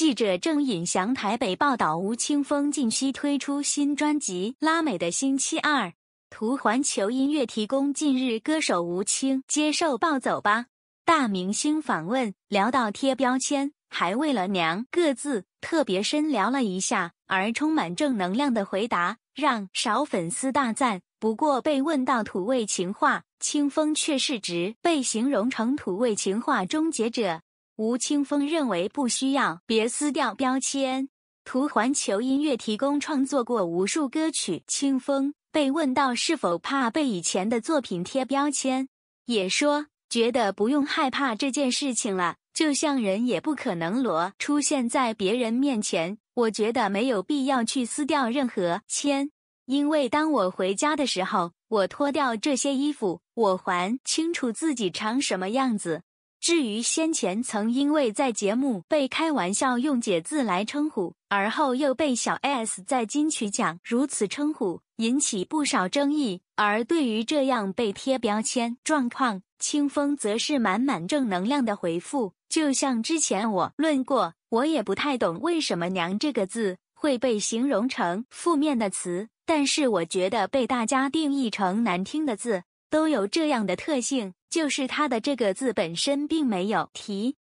记者郑尹翔台北报道，吴青峰近期推出新专辑《拉美的星期二》，图环球音乐提供。近日，歌手吴青接受《暴走吧大明星》访问，聊到贴标签，还为了娘各自特别深聊了一下，而充满正能量的回答让少粉丝大赞。不过被问到土味情话，清风却是直被形容成土味情话终结者。吴青峰认为不需要别撕掉标签。图环球音乐提供，创作过无数歌曲。清风被问到是否怕被以前的作品贴标签，也说觉得不用害怕这件事情了。就像人也不可能裸出现在别人面前，我觉得没有必要去撕掉任何签，因为当我回家的时候，我脱掉这些衣服，我还清楚自己长什么样子。至于先前曾因为在节目被开玩笑用“姐”字来称呼，而后又被小 S 在金曲奖如此称呼，引起不少争议。而对于这样被贴标签状况，清风则是满满正能量的回复。就像之前我论过，我也不太懂为什么“娘”这个字会被形容成负面的词，但是我觉得被大家定义成难听的字都有这样的特性。就是它的这个字本身并没有提。